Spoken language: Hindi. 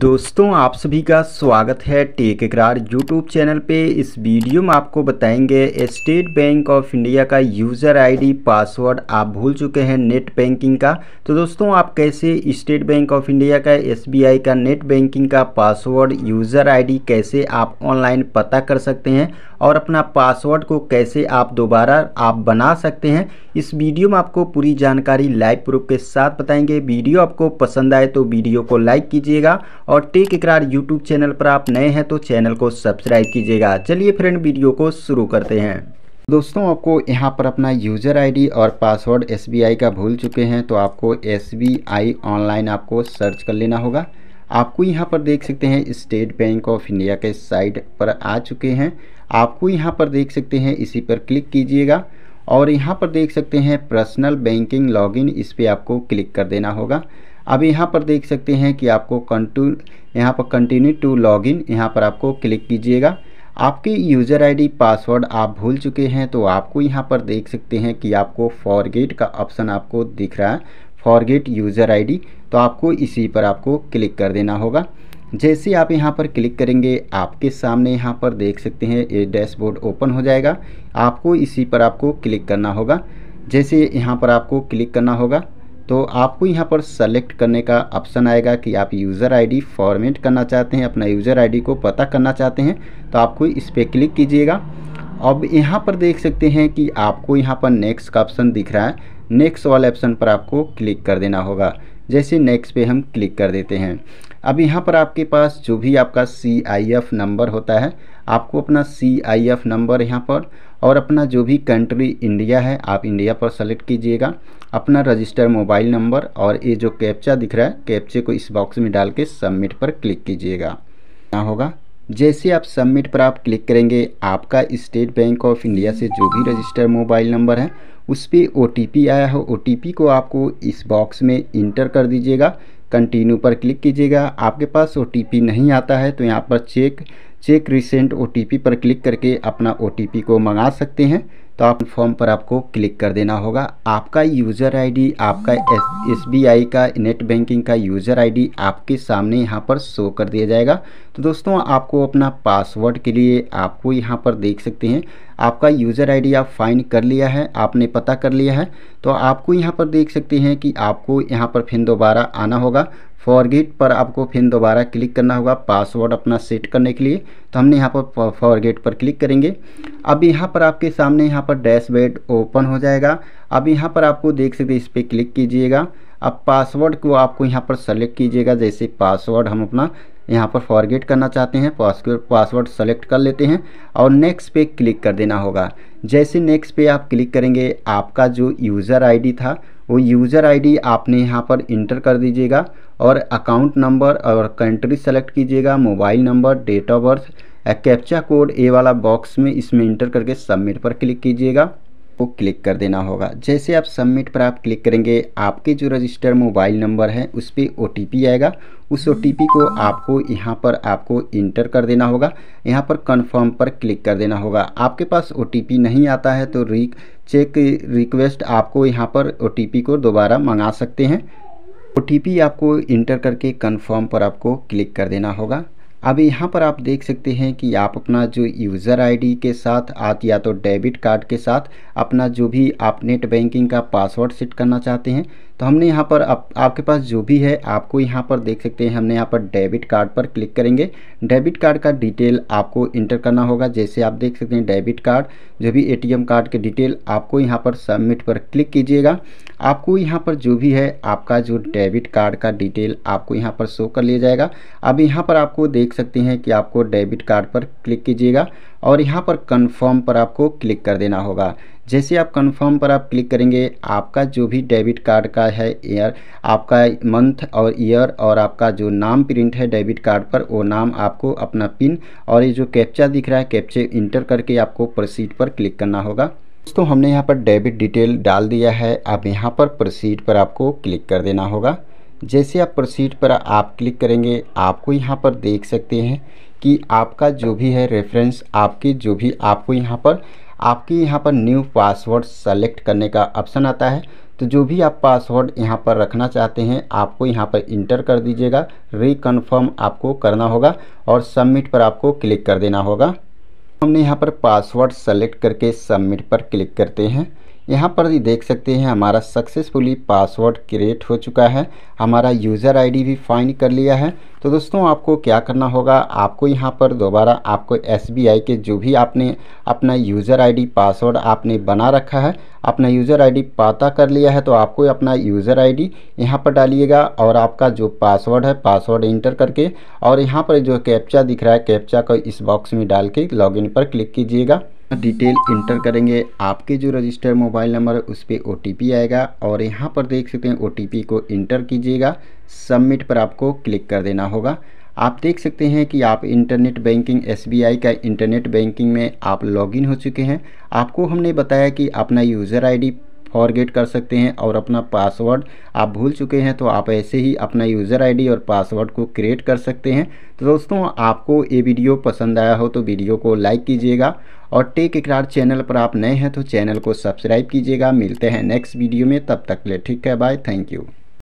दोस्तों आप सभी का स्वागत है टेक इकरार यूट्यूब चैनल पे इस वीडियो में आपको बताएंगे स्टेट बैंक ऑफ इंडिया का यूज़र आईडी पासवर्ड आप भूल चुके हैं नेट बैंकिंग का तो दोस्तों आप कैसे स्टेट बैंक ऑफ इंडिया का एसबीआई का नेट बैंकिंग का पासवर्ड यूज़र आईडी कैसे आप ऑनलाइन पता कर सकते हैं और अपना पासवर्ड को कैसे आप दोबारा आप बना सकते हैं इस वीडियो में आपको पूरी जानकारी लाइव प्रूफ के साथ बताएंगे वीडियो आपको पसंद आए तो वीडियो को लाइक कीजिएगा और टेक इकरार यूट्यूब चैनल पर आप नए हैं तो चैनल को सब्सक्राइब कीजिएगा चलिए फ्रेंड वीडियो को शुरू करते हैं दोस्तों आपको यहाँ पर अपना यूज़र आईडी और पासवर्ड एसबीआई का भूल चुके हैं तो आपको एसबीआई ऑनलाइन आपको सर्च कर लेना होगा आपको यहाँ पर देख सकते हैं स्टेट बैंक ऑफ इंडिया के साइट पर आ चुके हैं आपको यहाँ पर देख सकते हैं इसी पर क्लिक कीजिएगा और यहाँ पर देख सकते हैं पर्सनल बैंकिंग लॉगिन इस पर आपको क्लिक कर देना होगा अब यहाँ पर देख सकते हैं कि आपको कंटू यहाँ पर कंटिन्यू टू लॉग इन यहाँ पर आपको क्लिक कीजिएगा आपके यूज़र आईडी पासवर्ड आप भूल चुके हैं तो आपको यहाँ पर देख सकते हैं कि आपको फॉरगेट का ऑप्शन आपको दिख रहा है फॉरगेट यूज़र आईडी तो आपको इसी पर आपको क्लिक कर देना होगा जैसे आप यहाँ पर क्लिक करेंगे आपके सामने यहाँ पर देख सकते हैं ये डैशबोर्ड ओपन हो जाएगा आपको इसी पर आपको क्लिक करना होगा जैसे यहाँ पर आपको क्लिक करना होगा तो आपको यहाँ पर सेलेक्ट करने का ऑप्शन आएगा कि आप यूज़र आईडी फॉर्मेट करना चाहते हैं अपना यूज़र आईडी को पता करना चाहते हैं तो आपको इस पर क्लिक कीजिएगा अब यहाँ पर देख सकते हैं कि आपको यहाँ पर नेक्स्ट का ऑप्शन दिख रहा है नेक्स्ट वाले ऑप्शन पर आपको क्लिक कर देना होगा जैसे नेक्स्ट पे हम क्लिक कर देते हैं अब यहाँ पर आपके पास जो भी आपका सी आई एफ़ नंबर होता है आपको अपना सी आई एफ़ नंबर यहाँ पर और अपना जो भी कंट्री इंडिया है आप इंडिया पर सेलेक्ट कीजिएगा अपना रजिस्टर मोबाइल नंबर और ये जो कैप्चा दिख रहा है कैप्चे को इस बॉक्स में डाल के सबमिट पर क्लिक कीजिएगा क्या होगा जैसे आप सबमिट पर आप क्लिक करेंगे आपका स्टेट बैंक ऑफ इंडिया से जो भी रजिस्टर मोबाइल नंबर है उस पर ओ आया हो ओ को आपको इस बॉक्स में इंटर कर दीजिएगा कंटिन्यू पर क्लिक कीजिएगा आपके पास ओ नहीं आता है तो यहाँ पर चेक चेक रिसेंट ओ पर क्लिक करके अपना ओ को मंगा सकते हैं तो आप फॉर्म पर आपको क्लिक कर देना होगा आपका यूज़र आईडी आपका एसबीआई का नेट बैंकिंग का यूज़र आईडी आपके सामने यहाँ पर शो कर दिया जाएगा तो दोस्तों आपको अपना पासवर्ड के लिए आपको यहाँ पर देख सकते हैं आपका यूज़र आईडी आप फाइन कर लिया है आपने पता कर लिया है तो आपको यहाँ पर देख सकते हैं कि आपको यहाँ पर फिर दोबारा आना होगा फॉरगेट पर आपको फिर दोबारा क्लिक करना होगा पासवर्ड अपना सेट करने के लिए तो हमने यहाँ पर फॉरगेट पर क्लिक करेंगे अब यहाँ पर आपके सामने यहाँ पर डैशबोर्ड ओपन हो जाएगा अब यहाँ पर आपको देख सकते इस पर क्लिक कीजिएगा अब पासवर्ड को आपको यहाँ पर सेलेक्ट कीजिएगा जैसे पासवर्ड हम अपना यहाँ पर फॉरगेट करना चाहते हैं पासवर्ड पासवर्ड सेलेक्ट कर लेते हैं और नेक्स्ट पे क्लिक कर देना होगा जैसे नेक्स्ट पे आप क्लिक करेंगे आपका जो यूज़र आईडी था वो यूज़र आईडी आपने यहाँ पर इंटर कर दीजिएगा और अकाउंट नंबर और कंट्री सेलेक्ट कीजिएगा mobile number date of birth captcha code ए वाला बॉक्स में इसमें इंटर करके सबमिट पर क्लिक कीजिएगा वो क्लिक कर देना होगा जैसे आप सबमिट पर आप क्लिक करेंगे आपके जो रजिस्टर मोबाइल नंबर है उस पर ओ आएगा उस ओ को आपको यहाँ पर आपको इंटर कर देना होगा यहाँ पर कन्फर्म पर क्लिक कर देना होगा आपके पास ओ नहीं आता है तो री चेक रिक्वेस्ट आपको यहाँ पर ओ को दोबारा मंगा सकते हैं ओ आपको इंटर करके कन्फर्म पर आपको क्लिक कर देना होगा अब यहाँ पर आप देख सकते हैं कि आप अपना जो यूज़र आईडी के साथ आत या तो डेबिट कार्ड के साथ अपना जो भी आप नेट बैंकिंग का पासवर्ड सेट करना चाहते हैं तो हमने यहाँ पर आप, आपके पास जो भी है आपको यहाँ पर देख सकते हैं हमने यहाँ पर डेबिट कार्ड पर क्लिक करेंगे डेबिट कार्ड का डिटेल आपको इंटर करना होगा जैसे आप देख सकते हैं डेबिट कार्ड जो भी एटीएम कार्ड के डिटेल आपको यहाँ पर सबमिट पर क्लिक कीजिएगा आपको यहाँ पर जो भी है आपका जो डेबिट कार्ड का डिटेल आपको यहाँ पर शो कर लिया जाएगा अब यहाँ पर आपको देख सकते हैं कि आपको डेबिट कार्ड पर क्लिक कीजिएगा और यहाँ पर कन्फर्म पर आपको क्लिक कर देना होगा जैसे आप कन्फर्म पर आप क्लिक करेंगे आपका जो भी डेबिट कार्ड का है ईयर आपका मंथ और ईयर और आपका जो नाम प्रिंट है डेबिट कार्ड पर वो नाम आपको अपना पिन और ये जो कैप्चा दिख रहा है कैप्चे इंटर करके आपको प्रोसीड पर क्लिक करना होगा दोस्तों हमने यहाँ पर डेबिट डिटेल डाल दिया है अब यहाँ पर प्रोसीड पर आपको क्लिक कर देना होगा जैसे आप प्रोसीड पर आप क्लिक करेंगे आपको यहाँ पर देख सकते हैं कि आपका जो भी है रेफरेंस आपके जो भी आपको यहाँ पर आपके यहाँ पर न्यू पासवर्ड सेलेक्ट करने का ऑप्शन आता है तो जो भी आप पासवर्ड यहाँ पर रखना चाहते हैं आपको यहाँ पर इंटर कर दीजिएगा रिकन्फर्म आपको करना होगा और सबमिट पर आपको क्लिक कर देना होगा हमने यहाँ पर पासवर्ड सेलेक्ट करके सबमिट पर क्लिक करते हैं यहाँ पर देख सकते हैं हमारा सक्सेसफुली पासवर्ड क्रिएट हो चुका है हमारा यूज़र आईडी भी फाइंड कर लिया है तो दोस्तों आपको क्या करना होगा आपको यहाँ पर दोबारा आपको एस के जो भी आपने अपना यूज़र आईडी पासवर्ड आपने बना रखा है अपना यूज़र आईडी पता कर लिया है तो आपको अपना यूज़र आई यहाँ पर डालिएगा और आपका जो पासवर्ड है पासवर्ड इंटर करके और यहाँ पर जो कैप्चा दिख रहा है कैप्चा को इस बॉक्स में डाल के लॉग पर क्लिक कीजिएगा डिटेल इंटर करेंगे आपके जो रजिस्टर मोबाइल नंबर उस पर ओ आएगा और यहाँ पर देख सकते हैं ओ को इंटर कीजिएगा सबमिट पर आपको क्लिक कर देना होगा आप देख सकते हैं कि आप इंटरनेट बैंकिंग एसबीआई का इंटरनेट बैंकिंग में आप लॉगिन हो चुके हैं आपको हमने बताया कि अपना यूज़र आईडी फॉरगेट कर सकते हैं और अपना पासवर्ड आप भूल चुके हैं तो आप ऐसे ही अपना यूज़र आईडी और पासवर्ड को क्रिएट कर सकते हैं तो दोस्तों आपको ये वीडियो पसंद आया हो तो वीडियो को लाइक कीजिएगा और टेक इकरार चैनल पर आप नए हैं तो चैनल को सब्सक्राइब कीजिएगा मिलते हैं नेक्स्ट वीडियो में तब तक ले ठीक है बाय थैंक यू